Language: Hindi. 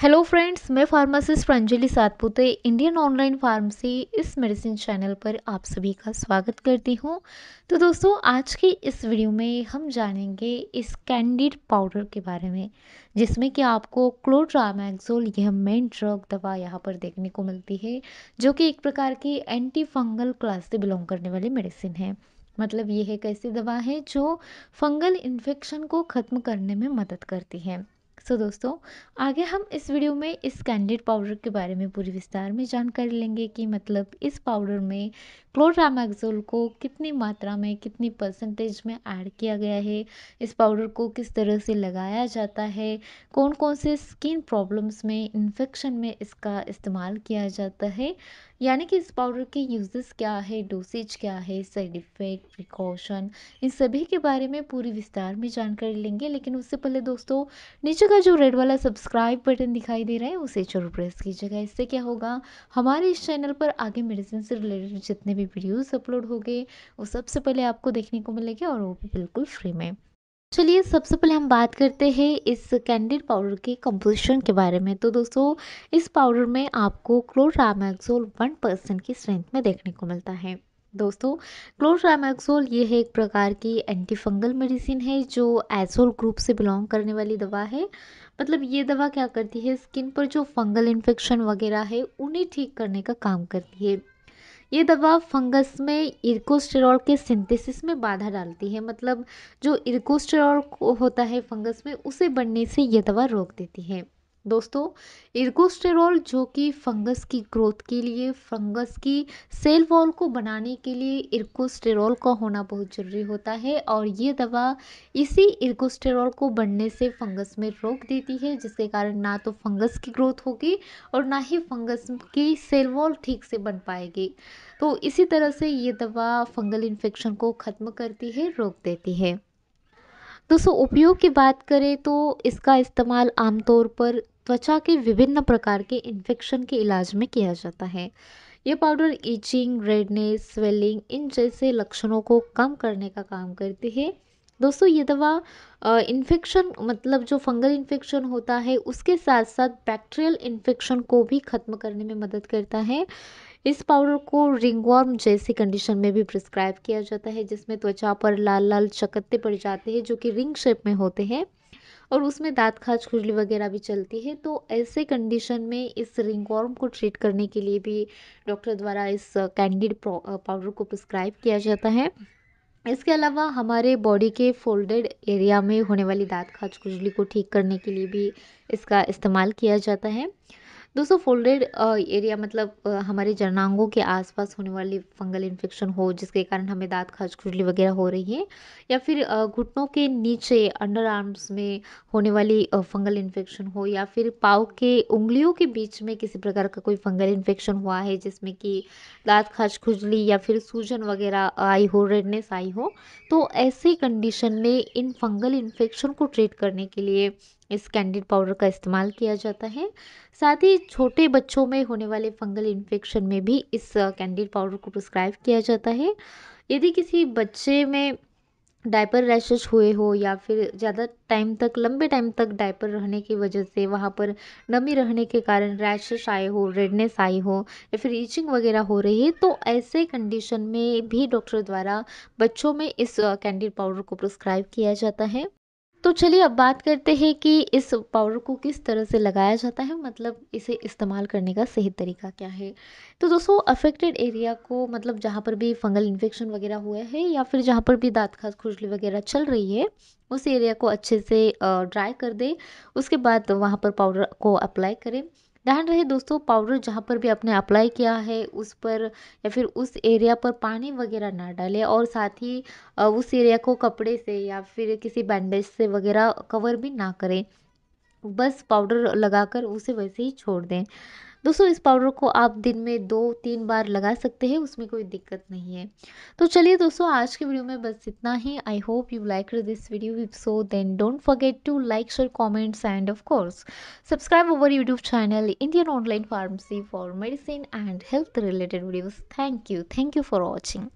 हेलो फ्रेंड्स मैं pharmacist Pranjali Satpute Indian online pharmacy इस मेडिसिन चैनल पर आप सभी का स्वागत करती हूं तो दोस्तों आज की इस वीडियो में हम जानेंगे इस कैंडिड पाउडर के बारे में जिसमें कि आपको क्लोड्रामैक्सोल यह मेन ड्रग दवा यहाँ पर देखने को मिलती है जो कि एक प्रकार की एंटी फंगल क्लास से बिलोंग करने वाली मेडिसिन है मतलब ये एक ऐसी दवा है जो फंगल इन्फेक्शन को ख़त्म करने में मदद करती है सो so, दोस्तों आगे हम इस वीडियो में इस कैंडिड पाउडर के बारे में पूरी विस्तार में जानकारी लेंगे कि मतलब इस पाउडर में क्लोरामैक्सोल को कितनी मात्रा में कितनी परसेंटेज में ऐड किया गया है इस पाउडर को किस तरह से लगाया जाता है कौन कौन से स्किन प्रॉब्लम्स में इन्फेक्शन में इसका इस्तेमाल किया जाता है यानी कि इस पाउडर के यूजेस क्या है डोसेज क्या है साइड इफ़ेक्ट प्रिकॉशन इन सभी के बारे में पूरी विस्तार में जानकारी लेंगे लेकिन उससे पहले दोस्तों नीचे का का जो रेड वाला सब्सक्राइब बटन दिखाई दे रहा है उसे जरूर प्रेस कीजिएगा इससे क्या होगा हमारे इस चैनल पर आगे मेडिसिन से रिलेटेड जितने भी वीडियोस अपलोड हो गए वो सबसे पहले आपको देखने को मिलेंगे और वो भी बिल्कुल फ्री में चलिए सबसे पहले हम बात करते हैं इस कैंडिड पाउडर के कंपोजिशन के बारे में तो दोस्तों इस पाउडर में आपको क्लोरामेक्सोल वन परसेंट की स्ट्रेंथ में देखने को मिलता है दोस्तों क्लोरामैक्सोल ये है एक प्रकार की एंटीफंगल मेडिसिन है जो एजोल ग्रुप से बिलोंग करने वाली दवा है मतलब ये दवा क्या करती है स्किन पर जो फंगल इन्फेक्शन वगैरह है उन्हें ठीक करने का काम करती है ये दवा फंगस में इर्कोस्टेरॉल के सिंथेसिस में बाधा डालती है मतलब जो इर्कोस्टेरॉल होता है फंगस में उसे बढ़ने से ये दवा रोक देती है दोस्तों इर्गोस्टेरॉल जो कि फंगस की ग्रोथ के लिए फंगस की सेल वॉल को बनाने के लिए इर्गोस्टेरॉल का होना बहुत ज़रूरी होता है और ये दवा इसी इर्गोस्टेरॉल को बढ़ने से फंगस में रोक देती है जिसके कारण ना तो फंगस की ग्रोथ होगी और ना ही फंगस की सेल वॉल ठीक से बन पाएगी तो इसी तरह से ये दवा फंगल इन्फेक्शन को ख़त्म करती है रोक देती है दोस्तों उपयोग की बात करें तो इसका इस्तेमाल आमतौर पर त्वचा के विभिन्न प्रकार के इन्फेक्शन के इलाज में किया जाता है ये पाउडर ईचिंग रेडनेस स्वेलिंग इन जैसे लक्षणों को कम करने का काम करती है दोस्तों ये दवा इन्फेक्शन मतलब जो फंगल इन्फेक्शन होता है उसके साथ साथ बैक्टीरियल इन्फेक्शन को भी ख़त्म करने में मदद करता है इस पाउडर को रिंगवॉर्म जैसी कंडीशन में भी प्रिस्क्राइब किया जाता है जिसमें त्वचा पर लाल लाल चकत्ते पड़ जाते हैं जो कि रिंग शेप में होते हैं और उसमें दाँत खाज खुजली वगैरह भी चलती है तो ऐसे कंडीशन में इस रिंगवॉर्म को ट्रीट करने के लिए भी डॉक्टर द्वारा इस कैंडिड पाउडर को प्रिस्क्राइब किया जाता है इसके अलावा हमारे बॉडी के फोल्डेड एरिया में होने वाली दाँत खाज खुजली को ठीक करने के लिए भी इसका इस्तेमाल किया जाता है दोस्तों फोल्डेड एरिया मतलब हमारे जर्नांगों के आसपास होने वाली फंगल इन्फेक्शन हो जिसके कारण हमें दांत खाज खुजली वगैरह हो रही है या फिर घुटनों के नीचे अंडर आर्म्स में होने वाली फंगल इन्फेक्शन हो या फिर पाव के उंगलियों के बीच में किसी प्रकार का कोई फंगल इन्फेक्शन हुआ है जिसमें कि दांत खाज खुजली या फिर सूजन वगैरह आई हो रेडनेस आई हो तो ऐसे कंडीशन में इन फंगल इन्फेक्शन को ट्रीट करने के लिए इस कैंडिड पाउडर का इस्तेमाल किया जाता है साथ ही छोटे बच्चों में होने वाले फंगल इन्फेक्शन में भी इस कैंडिड पाउडर को प्रिस्क्राइब किया जाता है यदि किसी बच्चे में डायपर रैशेस हुए हो या फिर ज़्यादा टाइम तक लंबे टाइम तक डायपर रहने की वजह से वहाँ पर नमी रहने के कारण रैशेस आए हो रेडनेस आई हो या फिर ईचिंग वगैरह हो रही है तो ऐसे कंडीशन में भी डॉक्टर द्वारा बच्चों में इस कैंडिड पाउडर को प्रिस्क्राइब किया जाता है तो चलिए अब बात करते हैं कि इस पाउडर को किस तरह से लगाया जाता है मतलब इसे इस्तेमाल करने का सही तरीका क्या है तो दोस्तों अफेक्टेड एरिया को मतलब जहाँ पर भी फंगल इन्फेक्शन वगैरह हुआ है या फिर जहाँ पर भी दाँत खास खुजली वगैरह चल रही है उस एरिया को अच्छे से ड्राई कर दें उसके बाद वहाँ पर पाउडर को अप्लाई करें ध्यान रहे दोस्तों पाउडर जहाँ पर भी आपने अप्लाई किया है उस पर या फिर उस एरिया पर पानी वगैरह ना डालें और साथ ही उस एरिया को कपड़े से या फिर किसी बैंडेज से वगैरह कवर भी ना करें बस पाउडर लगाकर उसे वैसे ही छोड़ दें दोस्तों इस पाउडर को आप दिन में दो तीन बार लगा सकते हैं उसमें कोई दिक्कत नहीं है तो चलिए दोस्तों आज के वीडियो में बस इतना ही I hope you like this video if so then don't forget to like share comments and of course subscribe our YouTube channel Indian online pharmacy for medicine and health related videos thank you thank you for watching